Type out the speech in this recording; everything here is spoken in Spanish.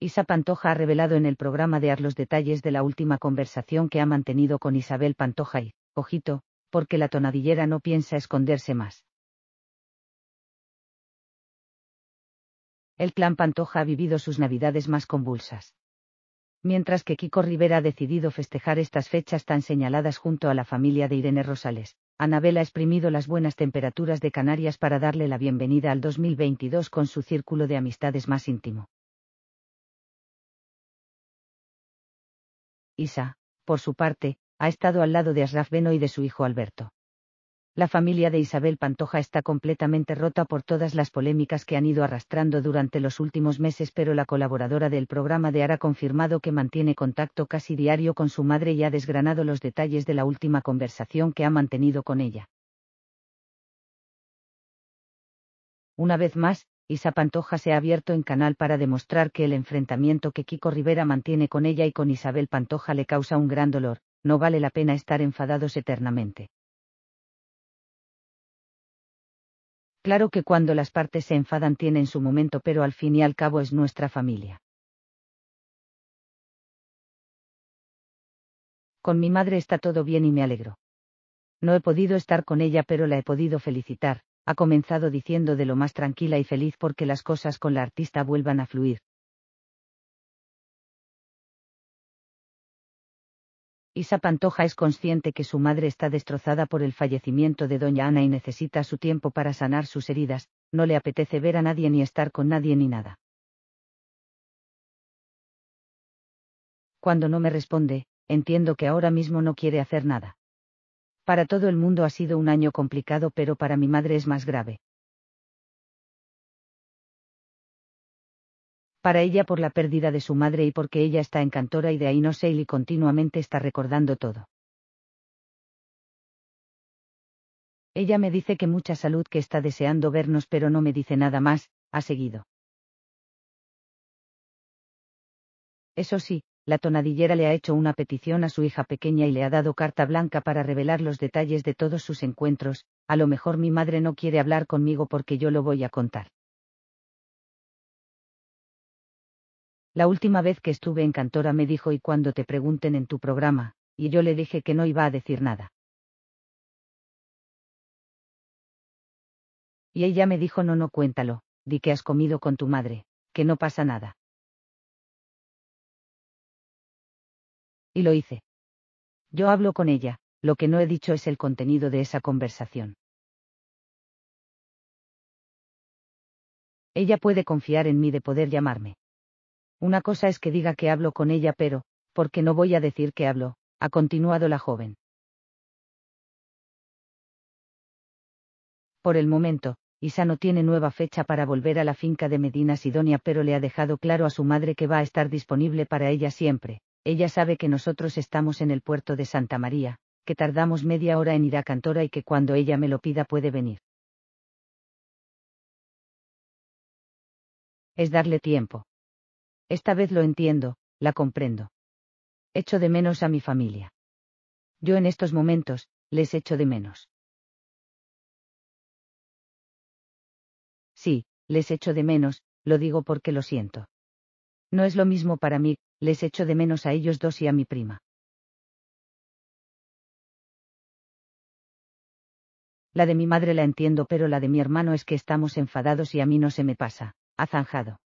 Isa Pantoja ha revelado en el programa de AR los detalles de la última conversación que ha mantenido con Isabel Pantoja y, ojito, porque la tonadillera no piensa esconderse más. El clan Pantoja ha vivido sus navidades más convulsas. Mientras que Kiko Rivera ha decidido festejar estas fechas tan señaladas junto a la familia de Irene Rosales, Anabel ha exprimido las buenas temperaturas de Canarias para darle la bienvenida al 2022 con su círculo de amistades más íntimo. Isa, por su parte, ha estado al lado de Asraf Beno y de su hijo Alberto. La familia de Isabel Pantoja está completamente rota por todas las polémicas que han ido arrastrando durante los últimos meses, pero la colaboradora del programa de Ara ha confirmado que mantiene contacto casi diario con su madre y ha desgranado los detalles de la última conversación que ha mantenido con ella. Una vez más, Isa Pantoja se ha abierto en canal para demostrar que el enfrentamiento que Kiko Rivera mantiene con ella y con Isabel Pantoja le causa un gran dolor, no vale la pena estar enfadados eternamente. Claro que cuando las partes se enfadan tienen su momento, pero al fin y al cabo es nuestra familia. Con mi madre está todo bien y me alegro. No he podido estar con ella, pero la he podido felicitar, ha comenzado diciendo de lo más tranquila y feliz porque las cosas con la artista vuelvan a fluir. Isa Pantoja es consciente que su madre está destrozada por el fallecimiento de Doña Ana y necesita su tiempo para sanar sus heridas, no le apetece ver a nadie ni estar con nadie ni nada. Cuando no me responde, entiendo que ahora mismo no quiere hacer nada. Para todo el mundo ha sido un año complicado pero para mi madre es más grave. Para ella por la pérdida de su madre y porque ella está en Cantora y de ahí no sé y continuamente está recordando todo. Ella me dice que mucha salud que está deseando vernos pero no me dice nada más, ha seguido. Eso sí, la tonadillera le ha hecho una petición a su hija pequeña y le ha dado carta blanca para revelar los detalles de todos sus encuentros, a lo mejor mi madre no quiere hablar conmigo porque yo lo voy a contar. La última vez que estuve en Cantora me dijo y cuando te pregunten en tu programa, y yo le dije que no iba a decir nada. Y ella me dijo no no cuéntalo, di que has comido con tu madre, que no pasa nada. y lo hice. Yo hablo con ella, lo que no he dicho es el contenido de esa conversación. Ella puede confiar en mí de poder llamarme. Una cosa es que diga que hablo con ella, pero, porque no voy a decir que hablo, ha continuado la joven. Por el momento, Isa no tiene nueva fecha para volver a la finca de Medina Sidonia, pero le ha dejado claro a su madre que va a estar disponible para ella siempre. Ella sabe que nosotros estamos en el puerto de Santa María, que tardamos media hora en ir a Cantora y que cuando ella me lo pida puede venir. Es darle tiempo. Esta vez lo entiendo, la comprendo. Echo de menos a mi familia. Yo en estos momentos, les echo de menos. Sí, les echo de menos, lo digo porque lo siento. No es lo mismo para mí les echo de menos a ellos dos y a mi prima. La de mi madre la entiendo, pero la de mi hermano es que estamos enfadados y a mí no se me pasa, ha zanjado.